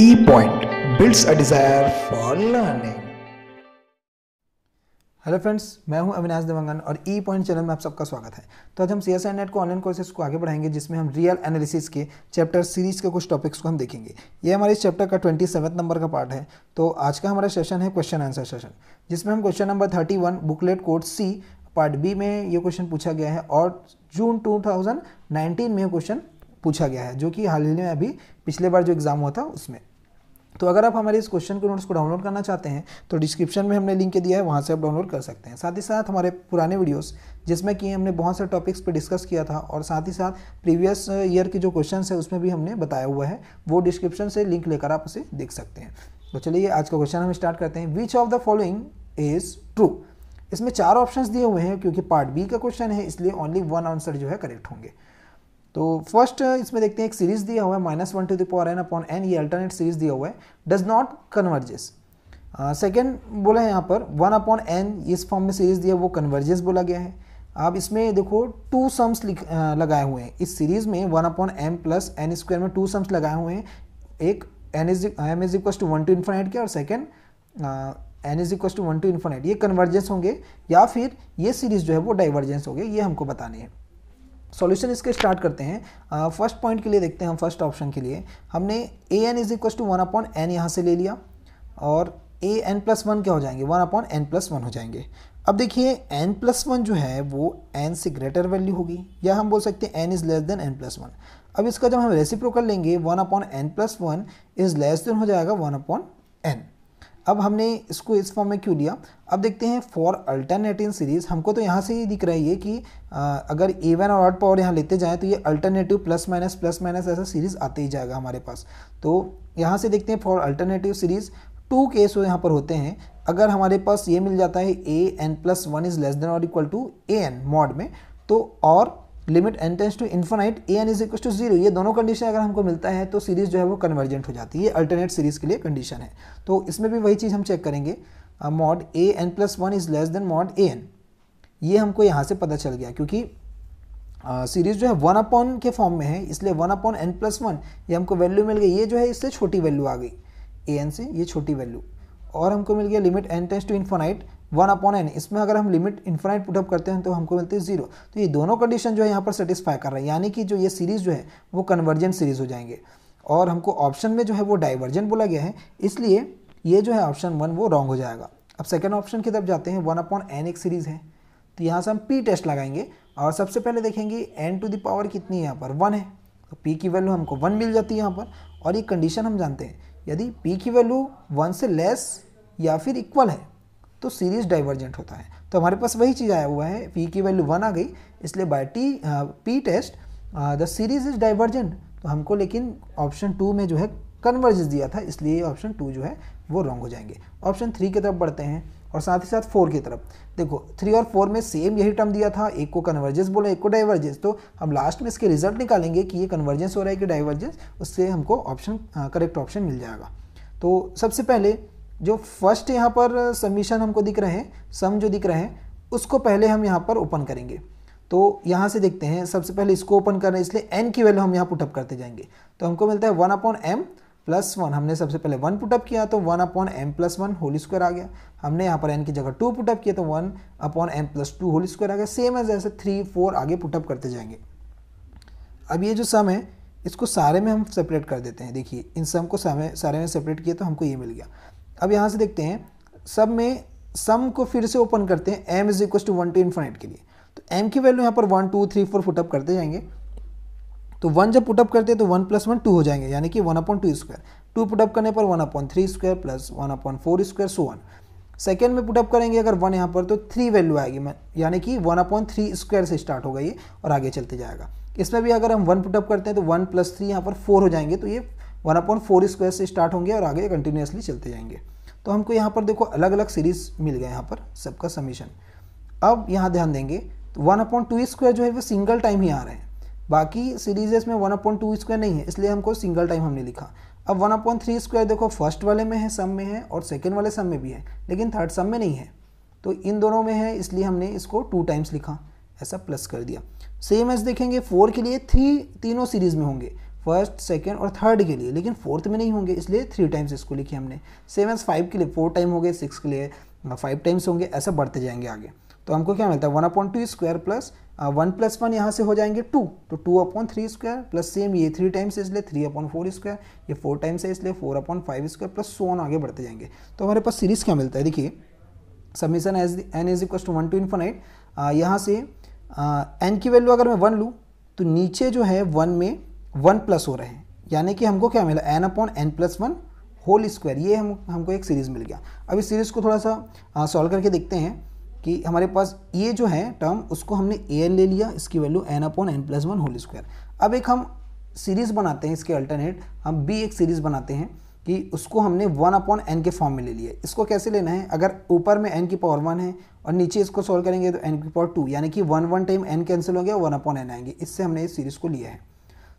E point builds a desire for learning. Hello friends मैं हूं अविनाश देवंगन और ई पॉइंट चैनल में आप सबका स्वागत है तो आज हम सी एस नेट को ऑनलाइन कोर्सेज को आगे बढ़ाएंगे जिसमें हम रियल एनालिसिस के चैप्टर सीरीज के कुछ टॉपिक्स को हम देखेंगे ये हमारे इस चैप्टर का ट्वेंटी सेवन नंबर का पार्ट है तो आज का हमारा सेशन है क्वेश्चन आंसर सेशन जिसमें हम question number thirty one booklet code C part B में ये क्वेश्चन पूछा गया है और जून नाइनटीन में क्वेश्चन पूछा गया है जो कि हाल ही में अभी पिछले बार जो एग्ज़ाम हुआ था उसमें तो अगर आप हमारे इस क्वेश्चन के नोट्स को डाउनलोड करना चाहते हैं तो डिस्क्रिप्शन में हमने लिंक दिया है वहाँ से आप डाउनलोड कर सकते हैं साथ ही साथ हमारे पुराने वीडियोस जिसमें कि हमने बहुत से टॉपिक्स पर डिस्कस किया था और साथ ही साथ प्रीवियस ईयर के जो क्वेश्चन है उसमें भी हमने बताया हुआ है वो डिस्क्रिप्शन से लिंक लेकर आप उसे देख सकते हैं तो चलिए आज का क्वेश्चन हम स्टार्ट करते हैं which of the following is true इसमें चार ऑप्शंस दिए हुए हैं क्योंकि पार्ट बी का क्वेश्चन है इसलिए ओनली वन आंसर जो है करेक्ट होंगे तो फर्स्ट uh, इसमें देखते हैं एक सीरीज दिया हुआ है minus one to the power n upon n ये अल्टरनेट सीरीज दिया हुआ है डज नॉट कन्वर्जेस सेकेंड बोला है यहाँ पर वन अपॉन एन इस फॉर्म में सीरीज दिया वो कन्वर्जेस बोला गया है अब इसमें देखो टू सम्स uh, लगाए हुए हैं इस सीरीज में one upon m plus n square में टू सम्स लगाए हुए हैं एक n is m is equal to one to infinite के और second n is equal to one to infinite ये कन्वर्जेंस होंगे या फिर ये सीरीज जो है वो डाइवर्जेंस होगी ये हमको बताने हैं सॉल्यूशन इसके स्टार्ट करते हैं फर्स्ट पॉइंट के लिए देखते हैं हम फर्स्ट ऑप्शन के लिए हमने a n is equal to one upon n यहाँ से ले लिया और ए एन प्लस वन क्या हो जाएंगे one upon n plus one हो जाएंगे अब देखिए एन प्लस वन जो है वो एन से ग्रेटर वैल्यू होगी या हम बोल सकते हैं n is less than n plus one अब इसका जब हम रेसिप्रोकल लेंगे one upon n plus one is less than हो जाएगा वन अपॉन एन अब हमने इसको इस फॉर्म में क्यों लिया अब देखते हैं फॉर अल्टरनेटिव सीरीज हमको तो यहाँ से ही दिख रहा है ये कि आ, अगर वन और ऑड पावर यहाँ लेते जाएँ तो ये alternative plus minus plus minus ऐसा सीरीज आते ही जाएगा हमारे पास तो यहाँ से देखते हैं for alternative series two case यहाँ पर होते हैं अगर हमारे पास ये मिल जाता है a n plus one is less than और equal to a n mod में तो और limit n tends to infinite a n is equal to zero ये दोनों कंडीशन अगर हमको मिलता है तो सीरीज़ जो है वो कन्वर्जेंट हो जाती है ये अल्टरनेट सीरीज़ के लिए कंडीशन है तो इसमें भी वही चीज़ हम चेक करेंगे mod a n plus one is less than mod a n ये हमको यहाँ से पता चल गया क्योंकि सीरीज़ uh, जो है वन अपॉन के फॉर्म में है इसलिए one upon n plus one ये हमको वैल्यू मिल गई ये जो है इससे छोटी वैल्यू आ गई ए एन से ये छोटी वैल्यू और हमको मिल गया limit n tends to infinite one upon n इसमें अगर हम लिमिट इन्फोनाइट पुटअप करते हैं तो हमको मिलती है जीरो तो ये दोनों कंडीशन जो है यहाँ पर सेटिस्फाई कर रहा है यानी कि जो ये सीरीज़ जो है वो कन्वर्जेंट सीरीज़ हो जाएंगे और हमको ऑप्शन में जो है वो डाइवर्जेंट बोला गया है इसलिए ये जो है ऑप्शन वन वो रॉन्ग हो जाएगा अब सेकेंड ऑप्शन की तरफ जाते हैं वन अपॉन एन एक सीरीज़ है तो यहाँ से हम पी टेस्ट लगाएंगे और सबसे पहले देखेंगे एन टू दावर कितनी है यहाँ पर वन है तो पी की वैल्यू हमको वन मिल जाती है यहाँ पर और ये कंडीशन हम जानते हैं यदि पी की वैल्यू वन से लेस या फिर इक्वल है तो सीरीज डाइवर्जेंट होता है तो हमारे पास वही चीज़ आया हुआ है पी की वैल्यू वन आ गई इसलिए by T P test the series is divergent तो हमको लेकिन ऑप्शन टू में जो है कन्वर्जेंस दिया था इसलिए ऑप्शन टू जो है वो रॉन्ग हो जाएंगे ऑप्शन थ्री की तरफ बढ़ते हैं और साथ ही साथ फोर की तरफ देखो थ्री और फोर में सेम यही टर्म दिया था एक को कन्वर्जेंस बोला एक को डाइवर्जेंस तो हम लास्ट में इसके रिजल्ट निकालेंगे कि ये कन्वर्जेंस हो रहा है कि डाइवर्जेंस उससे हमको ऑप्शन करेक्ट ऑप्शन मिल जाएगा तो सबसे पहले जो फर्स्ट यहाँ पर सबमिशन हमको दिख रहे हैं सम जो दिख रहे हैं उसको पहले हम यहाँ पर ओपन करेंगे तो यहाँ से देखते हैं सबसे पहले इसको ओपन करना है इसलिए एन की वैल्यू हम यहाँ पुटअप करते जाएंगे तो हमको मिलता है one upon m plus one हमने सबसे पहले वन पुटअप किया तो one upon m plus one whole square आ गया हमने यहाँ पर एन की जगह टू पुटअप किया तो one upon m plus two whole square आ गया सेम एज ऐसे थ्री फोर आगे पुटअप करते जाएंगे अब ये जो सम है इसको सारे में हम सेपरेट कर देते हैं देखिए इन सम को सारे में सेपरेट किया तो हमको ये मिल गया अब यहाँ से देखते हैं सब में सम को फिर से ओपन करते हैं m is equal to one to infinite के लिए तो एम की वैल्यू यहाँ पर one two three four put up करते जाएंगे तो वन जब पुटअप करते हैं तो वन प्लस वन टू हो जाएंगे यानी कि one upon two square two put up करने पर one upon three square plus one upon four square so one second में पुटअप करेंगे अगर वन यहाँ पर तो थ्री वैल्यू आएगी मैं यानी कि वन अपॉइंट थ्री स्क्वायर से स्टार्ट होगा ये और आगे चलते जाएगा इसमें भी अगर हम वन पुटअप करते हैं तो वन प्लस थ्री यहाँ पर फोर हो जाएंगे तो ये वन अपॉन फोर स्क्वायर से स्टार्ट होंगे और आगे कंटिन्यूसली चलते जाएंगे तो हमको यहाँ पर देखो अलग अलग सीरीज मिल गया यहाँ पर सबका समीशन अब यहाँ ध्यान देंगे तो वन अपॉइंट टू स्क्वायर जो है वो सिंगल टाइम ही आ रहे हैं बाकी सीरीजेस में वन अपॉइंट टू स्क्वायर नहीं है इसलिए हमको सिंगल टाइम हमने लिखा अब वन अपॉइंट थ्री स्क्वायर देखो फर्स्ट वाले में है सम में है और सेकेंड वाले सम में भी है लेकिन थर्ड सम में नहीं है तो इन दोनों में है इसलिए हमने इसको टू टाइम्स लिखा ऐसा प्लस कर दिया सेम एज देखेंगे फोर के लिए थ्री तीनों सीरीज में होंगे फर्स्ट सेकेंड और थर्ड के लिए लेकिन फोर्थ में नहीं होंगे इसलिए थ्री टाइम्स इसको लिखे हमने सेवन फाइव के लिए फोर टाइम हो गए सिक्स के लिए फाइव uh, टाइम्स होंगे ऐसे बढ़ते जाएंगे आगे तो हमको क्या मिलता है one upon two square plus one plus one यहाँ से हो जाएंगे टू तो two upon three square plus same ये थ्री टाइम्स इसलिए थ्री अपॉइंट फोर स्क्वायर ये फोर टाइम्स है इसलिए four upon five square plus so on आगे बढ़ते जाएंगे तो हमारे पास सीरीज़ क्या मिलता है देखिए summation as n is equal to one to infinite यहाँ से एन uh, की वैल्यू अगर मैं वन लूँ तो नीचे जो है वन में वन प्लस हो रहे हैं यानी कि हमको क्या मिला n upon n plus one whole square ये हम हमको एक सीरीज़ मिल गया अब इस सीरीज़ को थोड़ा सा सॉल्व करके देखते हैं कि हमारे पास ये जो है टर्म उसको हमने ए एन ले लिया इसकी value n upon n plus one whole square अब एक हम सीरीज़ बनाते हैं इसके अल्टरनेट हम बी एक सीरीज़ बनाते हैं कि उसको हमने वन अपॉन एन के फॉर्म में ले लिया इसको कैसे लेना है अगर ऊपर में एन की पावर वन है और नीचे इसको सॉल्व करेंगे तो एन की पावर टू यानी कि one one time n cancel हो गया वन अपॉन एन आएंगे इससे हमने इस सीरीज़ को लिया है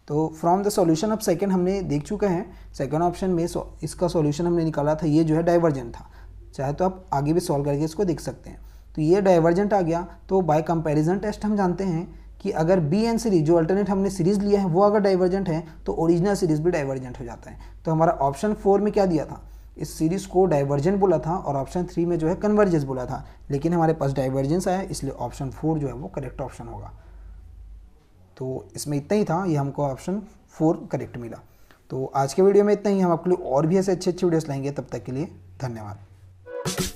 तो from the solution of second हमने देख चुके हैं सेकंड ऑप्शन में इसका सॉल्यूशन हमने निकाला था ये जो है डाइवर्जेंट था चाहे तो आप आगे भी सॉल्व करके इसको देख सकते हैं तो ये डाइवर्जेंट आ गया तो बाय कंपैरिजन टेस्ट हम जानते हैं कि अगर बी एंड सीरीज जो अल्टरनेट हमने सीरीज लिया है वो अगर डाइवर्जेंट है तो ओरिजिनल सीरीज भी डाइवर्जेंट हो जाता है तो हमारा ऑप्शन फोर में क्या दिया था इस सीरीज को डाइवर्जेंट बोला था और ऑप्शन थ्री में जो है कन्वर्जेंस बोला था लेकिन हमारे पास डाइवर्जेंस आया इसलिए ऑप्शन फोर जो है वो करेक्ट ऑप्शन होगा तो इसमें इतना ही था ये हमको ऑप्शन फोर करेक्ट मिला तो आज के वीडियो में इतना ही हम आपके लिए और भी ऐसे अच्छे अच्छे वीडियोस लाएंगे तब तक के लिए धन्यवाद